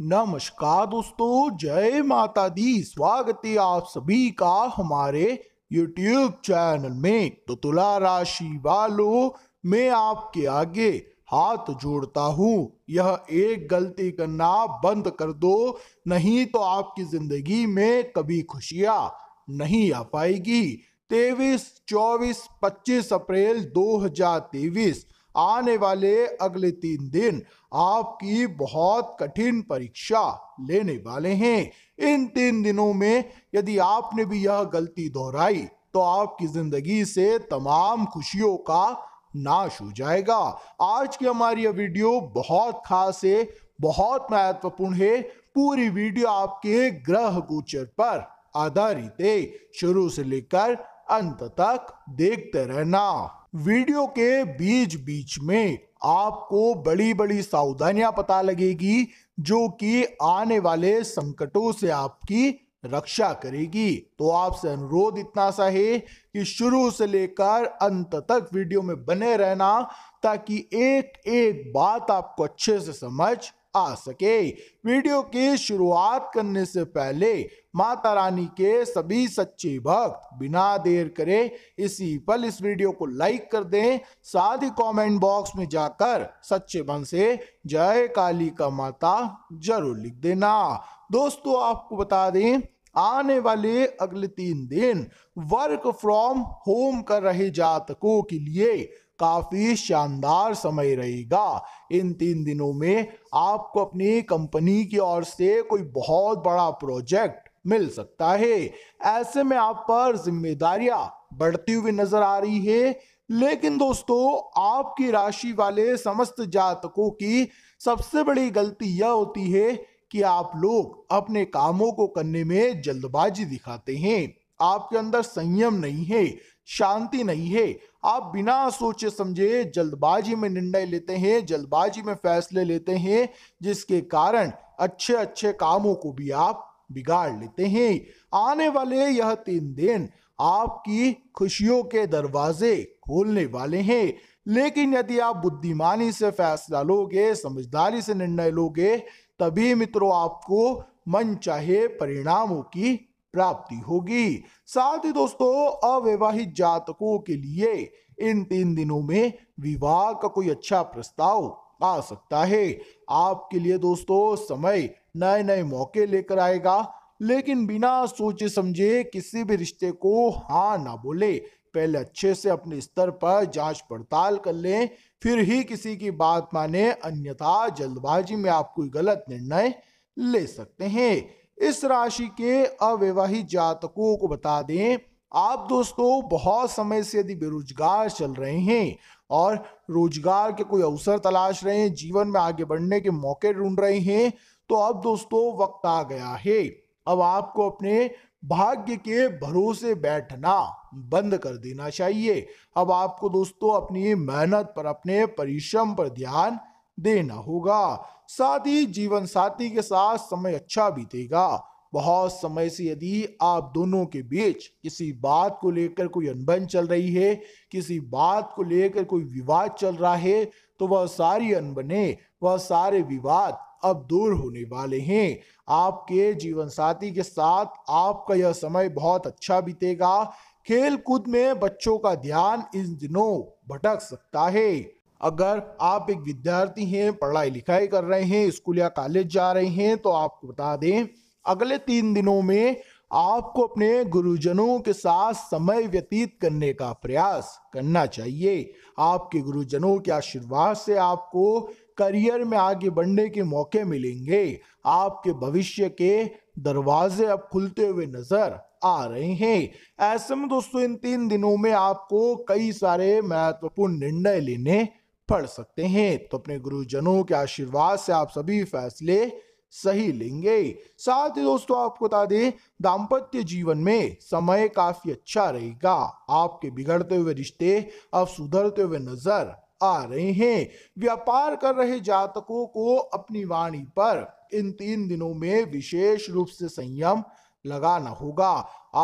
नमस्कार दोस्तों जय माता दी स्वागत है आप सभी का हमारे YouTube चैनल में तो तुला राशि वालों मैं आपके आगे हाथ जोड़ता हूँ यह एक गलती करना बंद कर दो नहीं तो आपकी जिंदगी में कभी खुशियाँ नहीं आ पाएगी तेईस चौबीस पच्चीस अप्रैल दो हजार तेईस आने वाले अगले तीन दिन आपकी बहुत कठिन परीक्षा लेने वाले हैं इन तीन दिनों में यदि आपने भी यह गलती दोहराई तो आपकी जिंदगी से तमाम खुशियों का नाश हो जाएगा आज की हमारी यह वीडियो बहुत खास है बहुत महत्वपूर्ण है पूरी वीडियो आपके ग्रह गोचर पर आधारित है शुरू से लेकर अंत तक देखते रहना वीडियो के बीच बीच में आपको बड़ी बड़ी सावधानियां पता लगेगी जो कि आने वाले संकटों से आपकी रक्षा करेगी तो आपसे अनुरोध इतना सा है कि शुरू से लेकर अंत तक वीडियो में बने रहना ताकि एक एक बात आपको अच्छे से समझ आ सके वीडियो की शुरुआत करने से पहले माता रानी के सभी सच्चे भक्त बिना देर करे इसी पल इस वीडियो को लाइक कर दें साथ ही कमेंट बॉक्स में जाकर सच्चे मन से जय काली का माता जरूर लिख देना दोस्तों आपको बता दें आने वाले अगले तीन दिन वर्क फ्रॉम होम कर रहे जातकों के लिए काफ़ी शानदार समय रहेगा इन तीन दिनों में आपको अपनी कंपनी की ओर से कोई बहुत बड़ा प्रोजेक्ट मिल सकता है ऐसे में आप पर जिम्मेदारियां बढ़ती हुई नजर आ रही है लेकिन दोस्तों आपकी राशि वाले समस्त जातकों की सबसे बड़ी गलती यह होती है कि आप लोग अपने कामों को करने में जल्दबाजी दिखाते हैं आपके अंदर संयम नहीं है शांति नहीं है आप बिना सोचे समझे जल्दबाजी में निर्णय लेते हैं जल्दबाजी में फैसले लेते हैं जिसके कारण अच्छे अच्छे कामों को भी आप बिगाड़ लेते हैं आने वाले यह तीन दिन आपकी खुशियों के दरवाजे खोलने वाले हैं लेकिन यदि आप बुद्धिमानी से फैसला लोगे समझदारी से निर्णय लोगे तभी मित्रों आपको मन चाहे परिणामों की प्राप्ति होगी साथ ही दोस्तों अविवाहित जातकों के लिए इन तीन दिनों में विवाह का कोई अच्छा प्रस्ताव आ सकता है आपके लिए दोस्तों समय नए नए मौके लेकर आएगा लेकिन बिना सोचे समझे किसी भी रिश्ते को हाँ ना बोले पहले अच्छे से अपने स्तर पर जांच पड़ताल कर लें फिर ही किसी की बात माने अन्यथा जल्दबाजी में आप कोई गलत निर्णय ले सकते हैं इस राशि के अविवाहित जातकों को बता दें आप दोस्तों बहुत समय से यदि बेरोजगार चल रहे हैं और रोजगार के कोई अवसर तलाश रहे हैं जीवन में आगे बढ़ने के मौके ढूंढ रहे हैं तो अब दोस्तों वक्त आ गया है अब आपको अपने भाग्य के भरोसे बैठना बंद कर देना चाहिए अब आपको दोस्तों अपनी मेहनत पर अपने परिश्रम पर ध्यान देना होगा साथ ही जीवन साथी के साथ समय अच्छा बीतेगा बहुत समय से यदि आप दोनों के बीच किसी बात को लेकर कोई अनबन चल रही है किसी बात को लेकर कोई विवाद चल रहा है तो वह सारी अनबने वह सारे विवाद अब दूर होने वाले हैं आपके जीवन साथी के साथ आपका यह समय बहुत अच्छा बीतेगा खेल कूद में बच्चों का ध्यान इन दिनों भटक सकता है अगर आप एक विद्यार्थी हैं पढ़ाई लिखाई कर रहे हैं स्कूल या कॉलेज जा रहे हैं तो आपको बता दें अगले तीन दिनों में आपको अपने गुरुजनों के साथ समय व्यतीत करने का प्रयास करना चाहिए आपके गुरुजनों के आशीर्वाद से आपको करियर में आगे बढ़ने के मौके मिलेंगे आपके भविष्य के दरवाजे अब खुलते हुए नजर आ रहे हैं ऐसे में दोस्तों इन तीन दिनों में आपको कई सारे महत्वपूर्ण निर्णय लेने पढ़ सकते हैं तो अपने गुरुजनों के आशीर्वाद से आप सभी फैसले सही लेंगे साथ ही दोस्तों आपको बता दें दाम्पत्य जीवन में समय काफी अच्छा रहेगा आपके बिगड़ते हुए रिश्ते अब सुधरते हुए नजर आ रहे हैं व्यापार कर रहे जातकों को अपनी वाणी पर इन तीन दिनों में विशेष रूप से संयम लगाना होगा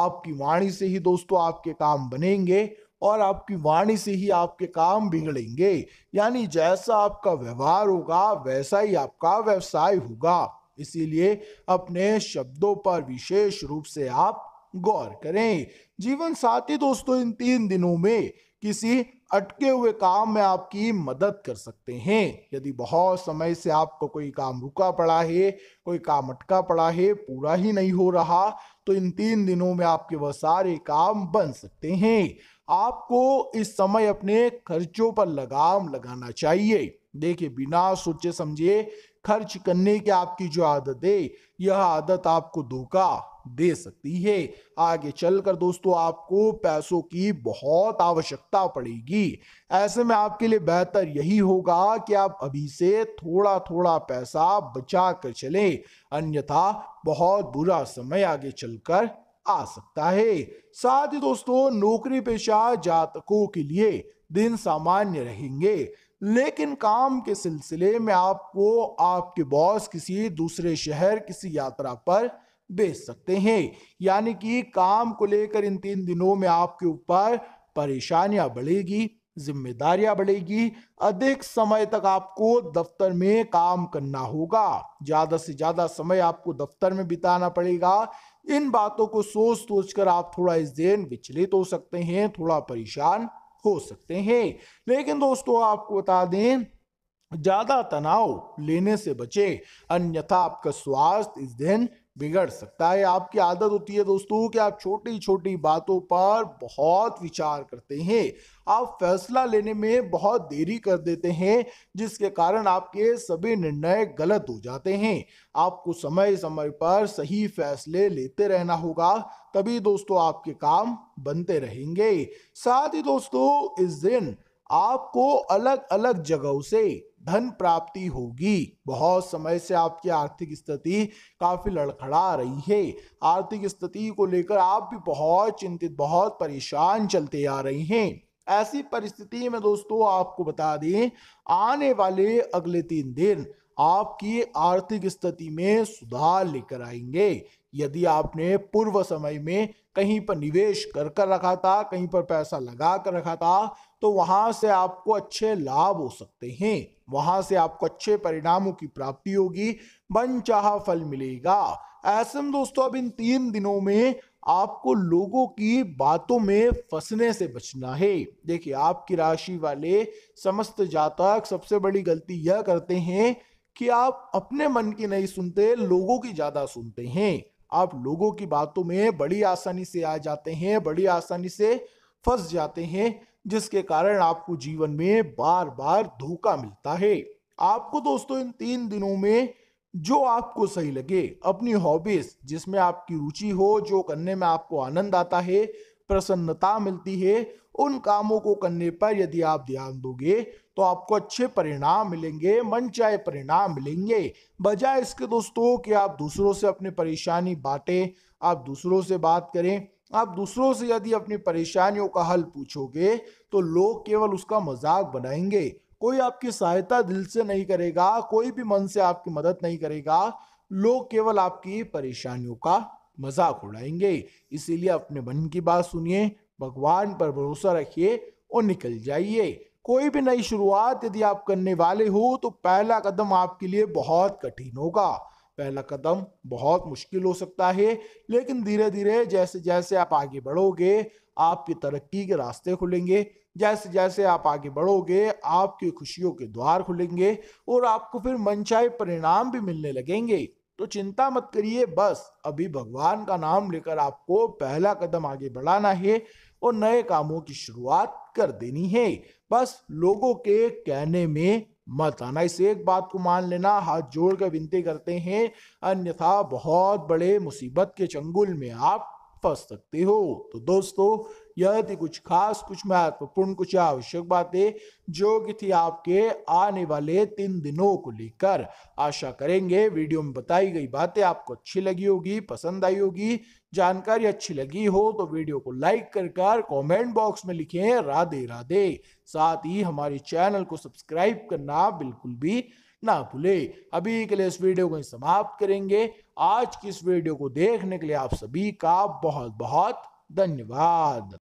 आपकी वाणी से ही दोस्तों आपके काम बनेंगे और आपकी वाणी से ही आपके काम बिगड़ेंगे यानी जैसा आपका व्यवहार होगा वैसा ही आपका व्यवसाय होगा इसीलिए अपने शब्दों पर विशेष रूप से आप गौर करें जीवन साथी दोस्तों इन तीन दिनों में किसी अटके हुए काम में आपकी मदद कर सकते हैं यदि बहुत समय से आपको कोई काम रुका पड़ा है कोई काम अटका पड़ा है पूरा ही नहीं हो रहा तो इन तीन दिनों में आपके वह सारे काम बन सकते हैं आपको इस समय अपने खर्चों पर लगाम लगाना चाहिए देखिए बिना सोचे समझे खर्च करने की आपकी जो आदत है यह आदत आपको धोखा दे सकती है आगे चलकर दोस्तों आपको पैसों की बहुत आवश्यकता पड़ेगी ऐसे में आपके लिए बेहतर यही होगा कि आप अभी से थोड़ा थोड़ा पैसा बचा कर चले अन्यथा बहुत बुरा समय आगे चलकर आ सकता है साथ ही दोस्तों नौकरी पेशा जातकों के लिए दिन सामान्य रहेंगे लेकिन काम के सिलसिले में आपको आपके बॉस किसी दूसरे शहर किसी यात्रा पर बेच सकते हैं यानी कि काम को लेकर इन तीन दिनों में आपके ऊपर परेशानियां बढ़ेगी जिम्मेदारियां बढ़ेगी अधिक समय तक आपको दफ्तर में काम करना होगा ज्यादा से ज्यादा समय आपको दफ्तर में बिताना पड़ेगा इन बातों को सोच सोच कर आप थोड़ा इस दिन विचलित हो सकते हैं थोड़ा परेशान हो सकते हैं लेकिन दोस्तों आपको बता दें ज्यादा तनाव लेने से बचे अन्यथा आपका स्वास्थ्य इस दिन बिगड़ सकता है आपकी आदत होती है दोस्तों कि आप छोटी छोटी बातों पर बहुत विचार करते हैं आप फैसला लेने में बहुत देरी कर देते हैं जिसके कारण आपके सभी निर्णय गलत हो जाते हैं आपको समय समय पर सही फैसले लेते रहना होगा तभी दोस्तों आपके काम बनते रहेंगे साथ ही दोस्तों इस दिन आपको अलग अलग जगहों से धन प्राप्ति होगी बहुत समय से आपकी आर्थिक स्थिति काफी लड़खड़ा रही है आर्थिक स्थिति को लेकर आप भी बहुत चिंतित बहुत परेशान चलते आ रहे हैं ऐसी परिस्थिति में दोस्तों आपको बता दें आने वाले अगले तीन दिन आपकी आर्थिक स्थिति में सुधार लेकर आएंगे यदि आपने पूर्व समय में कहीं पर निवेश कर कर रखा था कहीं पर पैसा लगा कर रखा था तो वहां से आपको अच्छे लाभ हो सकते हैं वहां से आपको अच्छे परिणामों की प्राप्ति होगी बन चाह फल मिलेगा ऐसे में दोस्तों अब इन तीन दिनों में आपको लोगों की बातों में फंसने से बचना है देखिए आपकी राशि वाले समस्त जातक सबसे बड़ी गलती यह करते हैं कि आप अपने मन की नहीं सुनते लोगों की ज़्यादा सुनते हैं आप लोगों की बातों में बड़ी आसानी से आ जाते हैं बड़ी आसानी से फंस जाते हैं जिसके कारण आपको जीवन में बार बार धोखा मिलता है आपको दोस्तों इन तीन दिनों में जो आपको सही लगे अपनी हॉबीज जिसमें आपकी रुचि हो जो करने में आपको आनंद आता है प्रसन्नता मिलती है उन कामों को करने पर यदि आप ध्यान दोगे तो आपको अच्छे परिणाम मिलेंगे मनचाहे परिणाम मिलेंगे बजाय इसके दोस्तों कि आप दूसरों से अपनी परेशानी बांटें आप दूसरों से बात करें आप दूसरों से यदि अपनी परेशानियों का हल पूछोगे तो लोग केवल उसका मजाक बनाएंगे कोई आपकी सहायता दिल से नहीं करेगा कोई भी मन से आपकी मदद नहीं करेगा लोग केवल आपकी परेशानियों का मजाक उड़ाएंगे इसीलिए अपने मन की बात सुनिए भगवान पर भरोसा रखिए और निकल जाइए कोई भी नई शुरुआत यदि आप करने वाले हो तो पहला कदम आपके लिए बहुत कठिन होगा पहला कदम बहुत मुश्किल हो सकता है लेकिन धीरे धीरे जैसे जैसे आप आगे बढ़ोगे आपकी तरक्की के रास्ते खुलेंगे जैसे जैसे आप आगे बढ़ोगे आपकी खुशियों के द्वार खुलेंगे और आपको फिर मनचाहे परिणाम भी मिलने लगेंगे तो चिंता मत करिए बस अभी भगवान का नाम लेकर आपको पहला कदम आगे बढ़ाना है और नए कामों की शुरुआत कर देनी है बस लोगों के कहने में मत आना इस एक बात को मान लेना हाथ जोड़ कर विनती करते हैं अन्यथा बहुत बड़े मुसीबत के चंगुल में आप फंस सकते हो तो दोस्तों यह थी कुछ खास कुछ महत्वपूर्ण कुछ आवश्यक बातें जो कि थी आपके आने वाले तीन दिनों को लेकर आशा करेंगे वीडियो में बताई गई बातें आपको अच्छी लगी होगी पसंद आई होगी जानकारी अच्छी लगी हो तो वीडियो को लाइक कर कर कॉमेंट बॉक्स में लिखें राधे राधे साथ ही हमारे चैनल को सब्सक्राइब करना बिल्कुल भी ना भूले अभी के लिए इस वीडियो को समाप्त करेंगे आज की इस वीडियो को देखने के लिए आप सभी का बहुत बहुत धन्यवाद